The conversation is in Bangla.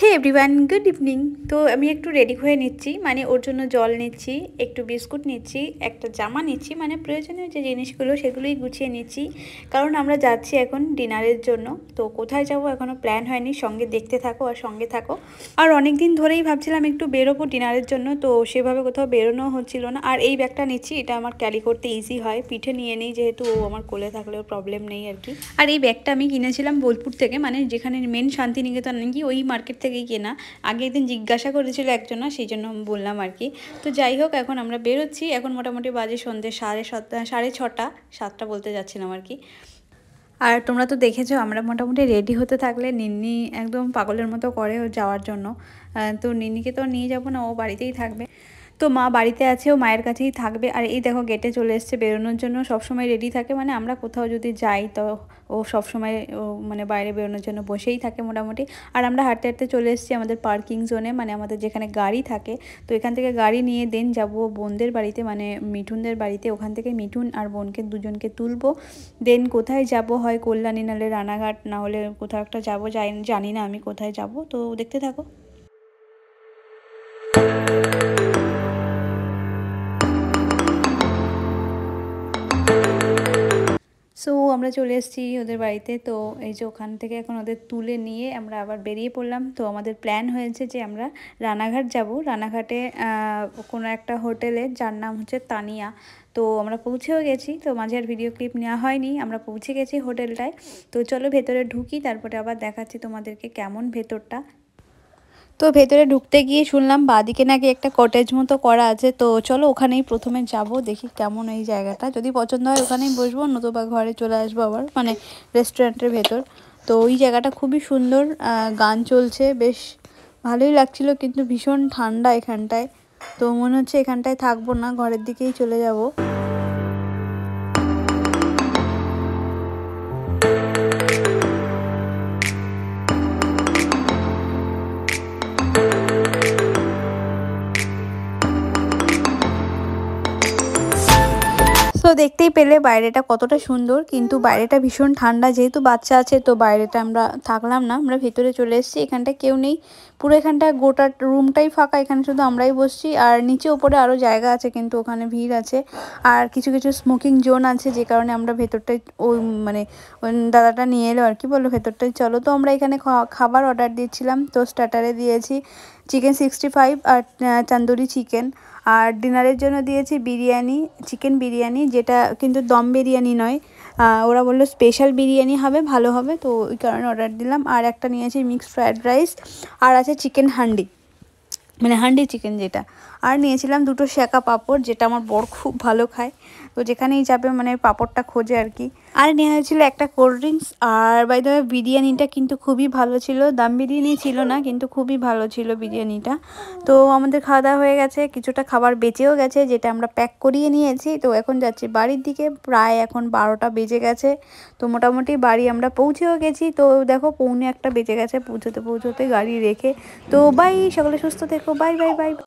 হে এভরিওয়ান গুড ইভিনিং তো আমি একটু রেডি হয়ে নিচ্ছি মানে ওর জন্য জল নিচ্ছি একটু বিস্কুট নিচ্ছি একটা জামা নিচ্ছি মানে প্রয়োজনীয় যে জিনিসগুলো সেগুলোই গুছিয়ে নিচ্ছি কারণ আমরা যাচ্ছি এখন ডিনারের জন্য তো কোথায় যাব এখনও প্ল্যান হয়নি সঙ্গে দেখতে থাকো আর সঙ্গে থাকো আর অনেক দিন ধরেই ভাবছিলাম একটু বেরোবো ডিনারের জন্য তো সেভাবে কোথাও বেরোনো হচ্ছিল না আর এই ব্যাগটা নিচ্ছি এটা আমার ক্যারি করতে ইজি হয় পিঠে নিয়ে নিই যেহেতু ও আমার কোলে থাকলেও প্রবলেম নেই আর কি আর এই ব্যাগটা আমি কিনেছিলাম বোলপুর থেকে মানে যেখানে মেন শান্তিনিকেতন নাকি ওই মার্কেট থেকে কেনা আগে একদিন জিজ্ঞাসা করেছিল একজনা সেই জন্য বললাম আর কি তো যাই হোক এখন আমরা বেরোচ্ছি এখন মোটামুটি বাজে সন্ধ্যে সাড়ে সাতটা সাড়ে ছটা সাতটা বলতে যাচ্ছিলাম আর কি আর তোমরা তো দেখেছ আমরা মোটামুটি রেডি হতে থাকলে নিন্নি একদম পাগলের মতো করে যাওয়ার জন্য তো নিন্নিকে তো নিয়ে যাবো না ও বাড়িতেই থাকবে তো মা বাড়িতে আছে ও মায়ের কাছেই থাকবে আর এই দেখো গেটে চলে এসছে বেরোনোর জন্য সবসময় রেডি থাকে মানে আমরা কোথাও যদি যাই তো ও সবসময় ও মানে বাইরে বেরোনোর জন্য বসেই থাকে মোটামুটি আর আমরা হাঁটতে হাঁটতে চলে এসেছি আমাদের পার্কিং জোনে মানে আমাদের যেখানে গাড়ি থাকে তো এখান থেকে গাড়ি নিয়ে দেন যাব বোনদের বাড়িতে মানে মিঠুনদের বাড়িতে ওখান থেকে মিঠুন আর বোনকে দুজনকে তুলবো দেন কোথায় যাব হয় কল্যাণী নাহলে রানাঘাট না হলে কোথাও একটা যাবো জানি না আমি কোথায় যাব তো দেখতে থাকো আমরা চলে এসেছি ওদের বাড়িতে তো এই যে ওখান থেকে এখন ওদের তুলে নিয়ে আমরা আবার বেরিয়ে পড়লাম তো আমাদের প্ল্যান হয়েছে যে আমরা রানাঘাট যাব রানাঘাটে কোনো একটা হোটেলে যার নাম হচ্ছে তানিয়া তো আমরা পৌঁছেও গেছি তো মাঝে আর ভিডিও ক্লিপ নেওয়া হয়নি আমরা পৌঁছে গেছি হোটেলটায় তো চলো ভেতরে ঢুকি তারপরে আবার দেখাচ্ছি তোমাদেরকে কেমন ভেতরটা তো ভেতরে ঢুকতে গিয়ে শুনলাম বাদিকে নাকি একটা কটেজ মতো করা আছে তো চলো ওখানেই প্রথমে যাব দেখি কেমন এই জায়গাটা যদি পছন্দ হয় ওখানেই বসবো নতুবা ঘরে চলে আসবো আবার মানে রেস্টুরেন্টের ভেতর তো ওই জায়গাটা খুবই সুন্দর গান চলছে বেশ ভালোই লাগছিল কিন্তু ভীষণ ঠান্ডা এখানটায় তো মনে হচ্ছে এখানটায় থাকবো না ঘরের দিকেই চলে যাবো তো দেখতেই পেলে বাইরেটা কতটা সুন্দর কিন্তু বাইরেটা ভীষণ ঠান্ডা যেহেতু বাচ্চা আছে তো বাইরেটা আমরা থাকলাম না আমরা ভেতরে চলে এসেছি এখানটা কেউ নেই পুরো এখানটা গোটা রুমটাই ফাঁকা এখানে শুধু আমরাই বসছি আর নিচে ওপরে আরও জায়গা আছে কিন্তু ওখানে ভিড় আছে আর কিছু কিছু স্মোকিং জোন আছে যে কারণে আমরা ভেতরটাই ওই মানে দাদাটা নিয়ে এলো আর কি বললো ভেতরটাই চলো তো আমরা এখানে খাবার অর্ডার দিয়েছিলাম তো স্টার্টারে দিয়েছি চিকেন সিক্সটি ফাইভ আর তান্দুরি চিকেন আর ডিনারের জন্য দিয়েছি বিরিয়ানি চিকেন বিরিয়ানি যেটা কিন্তু দম বিরিয়ানি নয় ওরা বললো স্পেশাল বিরিয়ানি হবে ভালো হবে তো ওই কারণে অর্ডার দিলাম আর একটা নিয়েছি মিক্সড ফ্রায়েড রাইস আর আছে চিকেন হান্ডি মানে হান্ডি চিকেন যেটা আর নিয়েছিলাম দুটো শেখা পাপড় যেটা আমার বর খুব ভালো খায় তো যেখানেই যাবে মানে পাপড়টা খোঁজে আর কি আর নেওয়া হয়েছিল একটা কোল্ড ড্রিঙ্কস আর বাই দ্য বিরিয়ানিটা কিন্তু খুবই ভালো ছিল দাম বিরিয়ানি ছিল না কিন্তু খুবই ভালো ছিল বিরিয়ানিটা তো আমাদের খাওয়া দাওয়া হয়ে গেছে কিছুটা খাবার বেঁচেও গেছে যেটা আমরা প্যাক করিয়ে নিয়েছি তো এখন যাচ্ছি বাড়ির দিকে প্রায় এখন বারোটা বেজে গেছে তো মোটামুটি বাড়ি আমরা পৌঁছেও গেছি তো দেখো পৌনে একটা বেজে গেছে পৌঁছতে পৌঁছতে গাড়ি রেখে তো বাই সকলে সুস্থ থেকো বাই বাই বাই